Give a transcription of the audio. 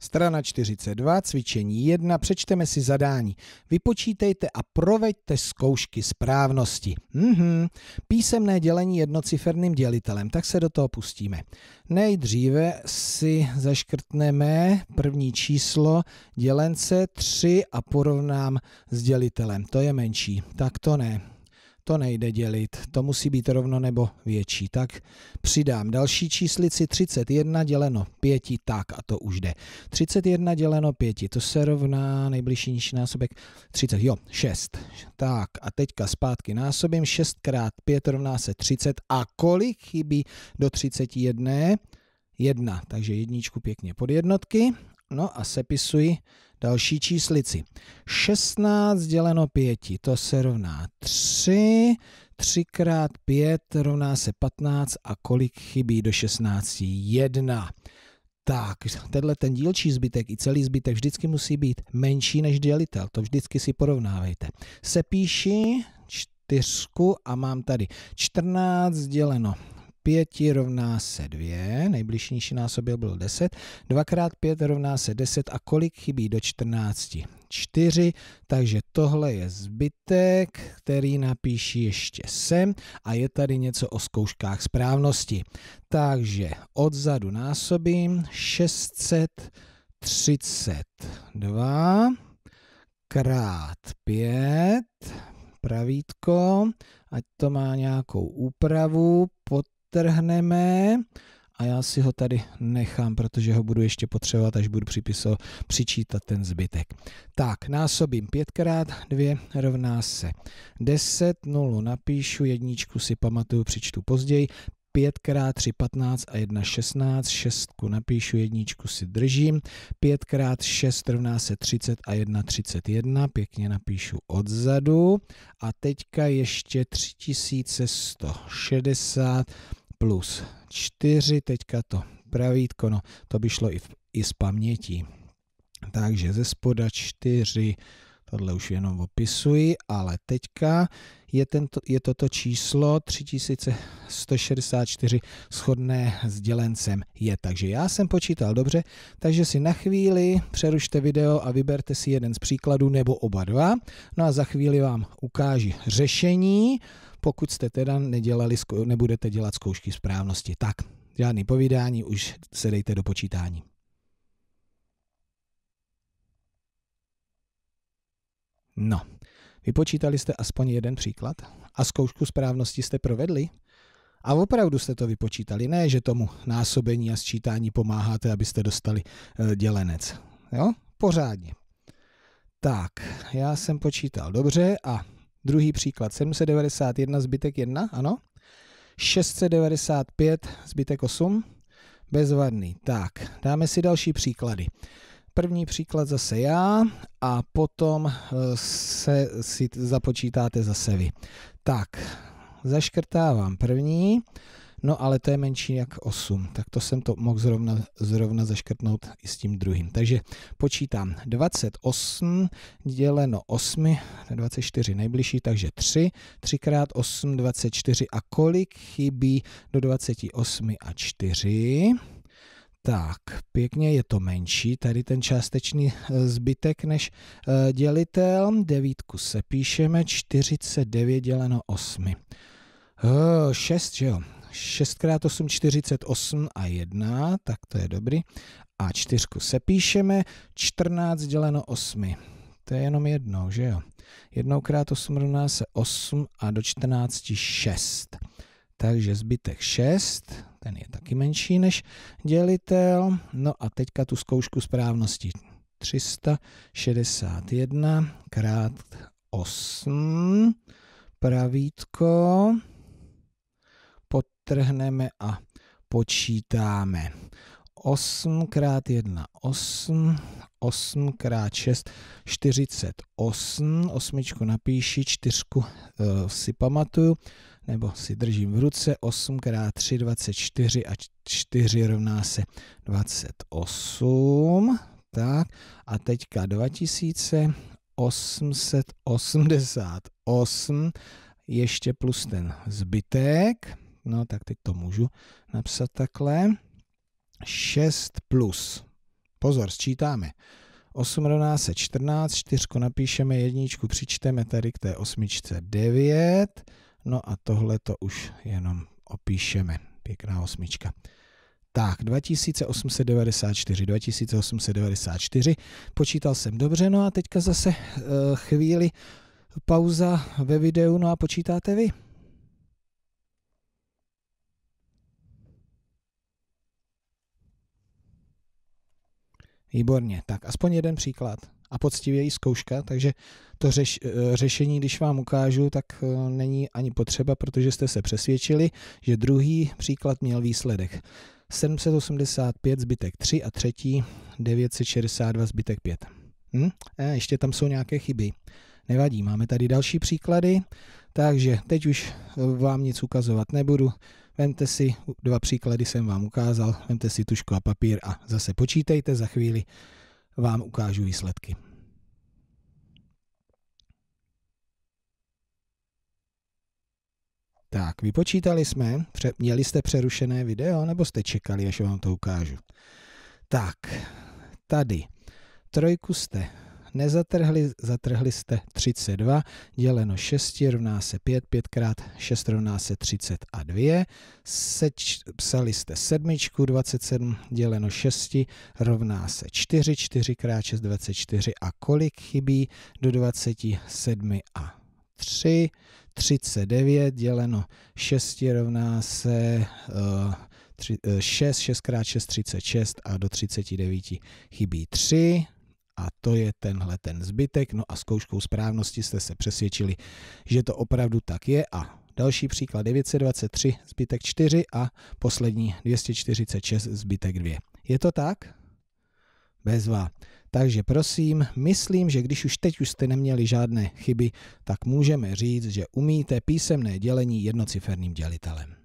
Strana 42, cvičení 1, přečteme si zadání. Vypočítejte a proveďte zkoušky správnosti. Mm-hmm. písemné dělení jednociferným dělitelem, tak se do toho pustíme. Nejdříve si zaškrtneme první číslo dělence 3 a porovnám s dělitelem. To je menší, tak to ne. To nejde dělit, to musí být rovno nebo větší. Tak přidám další číslici 31 děleno 5, tak a to už jde. 31 děleno 5, to se rovná nejbližší nižší násobek 30, jo, 6. Tak a teďka zpátky násobím, 6 krát 5 rovná se 30 a kolik chybí do 31? 1, takže jedničku pěkně pod jednotky No a sepisuji další číslici. 16 děleno 5, to se rovná 3. 3 krát 5 rovná se 15 a kolik chybí do 16? 1. Tak, tenhle ten dílčí zbytek i celý zbytek vždycky musí být menší než dělitel, to vždycky si porovnávejte. Sepíši čtyřku a mám tady 14 děleno 5 rovná se 2, nejbližší násobil byl 10, 2 krát 5 rovná se 10 a kolik chybí do 14? 4, takže tohle je zbytek, který napíši ještě sem a je tady něco o zkouškách správnosti. Takže odzadu násobím 632 krát 5 pravítko, ať to má nějakou úpravu, pod podtrhneme a já si ho tady nechám, protože ho budu ještě potřebovat, až budu připiso, přičítat ten zbytek. Tak, násobím 5 x 2 rovná se 10, 0 napíšu, jedničku si pamatuju, přičtu později, 5x3 15 a 1 16, 6 napíšu, jedničku si držím, 5x6 rovná se 30 a 1 31, pěkně napíšu odzadu a teďka ještě 3160 plus 4, teďka to pravítko, no to by šlo i, v, i z paměti. Takže ze spoda 4, Tohle už jenom opisuji, ale teďka je, tento, je toto číslo 3164 shodné s dělencem je. Takže já jsem počítal dobře, takže si na chvíli přerušte video a vyberte si jeden z příkladů nebo oba dva. No a za chvíli vám ukážu řešení, pokud jste teda nedělali, nebudete dělat zkoušky správnosti. Tak, žádný povídání, už se dejte do počítání. No, vypočítali jste aspoň jeden příklad a zkoušku správnosti jste provedli? A opravdu jste to vypočítali, ne, že tomu násobení a sčítání pomáháte, abyste dostali e, dělenec. Jo? Pořádně. Tak, já jsem počítal dobře a druhý příklad. 791 zbytek 1, ano. 695 zbytek 8, bezvadný. Tak, dáme si další příklady. První příklad zase já a potom eh, se, si započítáte zase vy. Tak, zaškrtávám první, no ale to je menší jak 8, tak to jsem to mohl zrovna, zrovna zaškrtnout i s tím druhým. Takže počítám 28 děleno 8, 24 nejbližší, takže 3, 3 x 8, 24 a kolik chybí do 28 a 4? Tak, pěkně je to menší, tady ten částečný eh, zbytek než eh, dělitel. Devítku se píšeme, 49 děleno 8. 6, eh, že jo? 6x8, 48 a 1, tak to je dobrý. A čtyřku se píšeme, 14 děleno 8. To je jenom jednou, že jo? Jednou krát 8 rovná se 8 a do 14 6. Takže zbytek 6, ten je taky menší než dělitel. No a teďka tu zkoušku správnosti 361 krát 8 pravítko potrhneme a počítáme. 8 krát 1, 8, 8 x 6, 48. Osmičku napíši, čtyřku uh, si pamatuju, nebo si držím v ruce. 8 x 3, 24 a 4 rovná se 28. Tak a teďka 2888 ještě plus ten zbytek, no tak teď to můžu napsat takhle, 6 plus Pozor, sčítáme. 8 rovná se 14, 4 napíšeme, jedničku přičteme tady k té osmičce 9, no a tohle to už jenom opíšeme. Pěkná osmička. Tak, 2894, 2894, počítal jsem dobře, no a teďka zase e, chvíli pauza ve videu, no a počítáte vy. Výborně, tak aspoň jeden příklad a poctivě i zkouška, takže to řeš, eh, řešení, když vám ukážu, tak eh, není ani potřeba, protože jste se přesvědčili, že druhý příklad měl výsledek 785 zbytek 3 a třetí 962 zbytek 5. Hm? E, ještě tam jsou nějaké chyby. Nevadí, máme tady další příklady, takže teď už eh, vám nic ukazovat nebudu. Vemte si, dva příklady jsem vám ukázal, vemte si tušku a papír a zase počítejte, za chvíli vám ukážu výsledky. Tak, vypočítali jsme, měli jste přerušené video, nebo jste čekali, až vám to ukážu. Tak, tady, trojku jste nezatrhli, zatrhli jste 32, děleno 6 rovná se 5, 5 krát 6 rovná se 30 a 2, Seč, psali jste sedmičku, 27 děleno 6 rovná se 4, 4 krát 6, 24 a kolik chybí do 27 a 3, 39 děleno 6 rovná se uh, 3, 6, 6 x 6, 36 a do 39 chybí 3, a to je tenhle ten zbytek. No a zkouškou správnosti jste se přesvědčili, že to opravdu tak je a další příklad 923 zbytek 4 a poslední 246 zbytek 2. Je to tak? Bezva. Takže prosím, myslím, že když už teď už jste neměli žádné chyby, tak můžeme říct, že umíte písemné dělení jednociferným dělitelem.